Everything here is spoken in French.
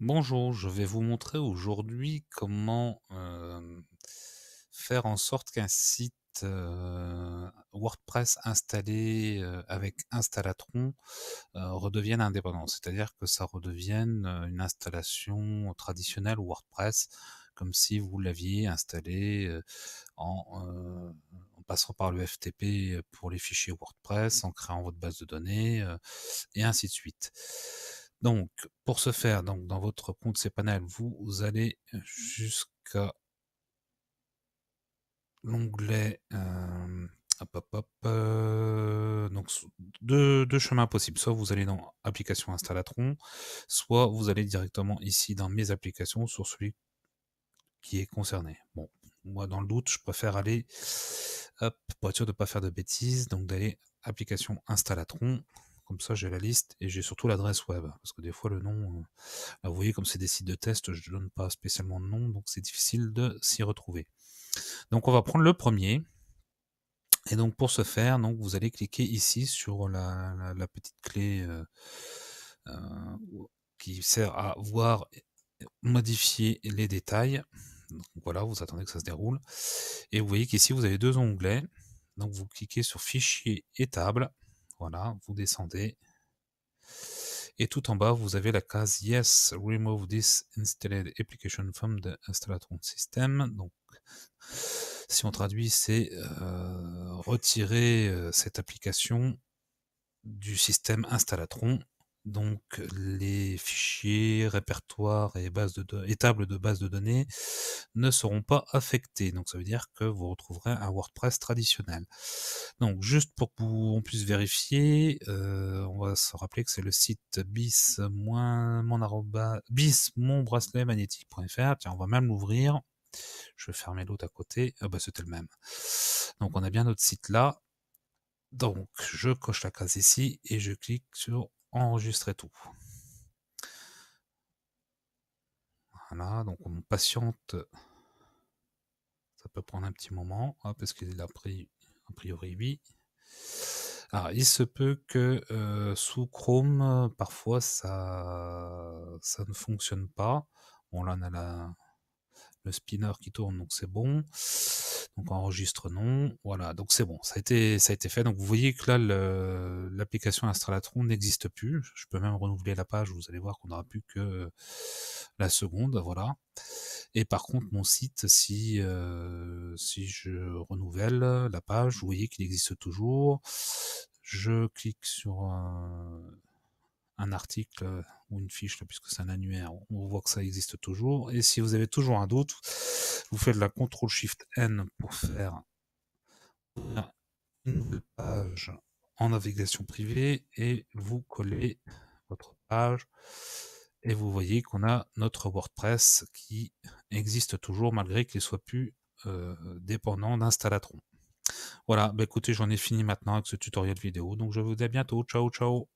Bonjour, je vais vous montrer aujourd'hui comment euh, faire en sorte qu'un site euh, WordPress installé euh, avec Installatron redevienne indépendant, c'est-à-dire que ça redevienne une installation traditionnelle WordPress comme si vous l'aviez installé en, passant par le FTP pour les fichiers WordPress, mmh. en créant votre base de données et ainsi de suite. Donc, pour ce faire, donc, dans votre compte cPanel, vous allez jusqu'à l'onglet euh, euh, donc deux, chemins possibles. Soit vous allez dans application installatron, soit vous allez directement ici dans mes applications sur celui qui est concerné. Bon, moi dans le doute, je préfère aller hop, pour être sûr de ne pas faire de bêtises, donc d'aller application installatron. Comme ça, j'ai la liste et j'ai surtout l'adresse web. Parce que des fois, le nom, euh, vous voyez, comme c'est des sites de test, je ne donne pas spécialement de nom, donc c'est difficile de s'y retrouver. Donc, on va prendre le premier. Et donc, pour ce faire, donc, vous allez cliquer ici sur la, petite clé euh, euh, qui sert à voir, modifier les détails. voilà, vous attendez que ça se déroule. Et vous voyez qu'ici, vous avez deux onglets. Donc, vous cliquez sur Fichier et Table. Voilà, vous descendez. Et tout en bas, vous avez la case Yes, remove this installed application from the Installatron system. Donc, si on traduit, c'est euh, retirer euh, cette application du système installatron donc les fichiers, répertoires et, bases de et tables de base de données ne seront pas affectés. Donc ça veut dire que vous retrouverez un WordPress traditionnel. Donc juste pour qu'on puisse vérifier, euh, on va se rappeler que c'est le site bis mon bis mon bracelet magnétique.fr. Tiens, on va même l'ouvrir. Je vais fermer l'autre à côté. Ah bah c'était le même. Donc on a bien notre site là. Donc je coche la case ici et je clique sur enregistrer tout. Voilà, donc on patiente. Ça peut prendre un petit moment. Hein, parce qu'il a pris, a priori, oui. Alors, il se peut que euh, sous Chrome, parfois, ça, ça ne fonctionne pas. Bon, là, on a la, le spinner qui tourne, donc c'est bon. Donc enregistre non. Voilà, donc c'est bon, ça a, été, ça a été fait. Donc vous voyez que là, l'application Astralatron n'existe plus. Je peux même renouveler la page, vous allez voir qu'on n'aura plus que la seconde, voilà. Et par contre, mon site, si, euh, si je renouvelle la page, vous voyez qu'il existe toujours. Je clique sur un article euh, ou une fiche, puisque c'est un annuaire, on voit que ça existe toujours. Et si vous avez toujours un doute, vous faites la CTRL SHIFT N pour faire une nouvelle page en navigation privée et vous collez votre page et vous voyez qu'on a notre WordPress qui existe toujours malgré qu'il soit plus euh, dépendant d'installatron. Voilà, bah écoutez, j'en ai fini maintenant avec ce tutoriel vidéo, donc je vous dis à bientôt, ciao ciao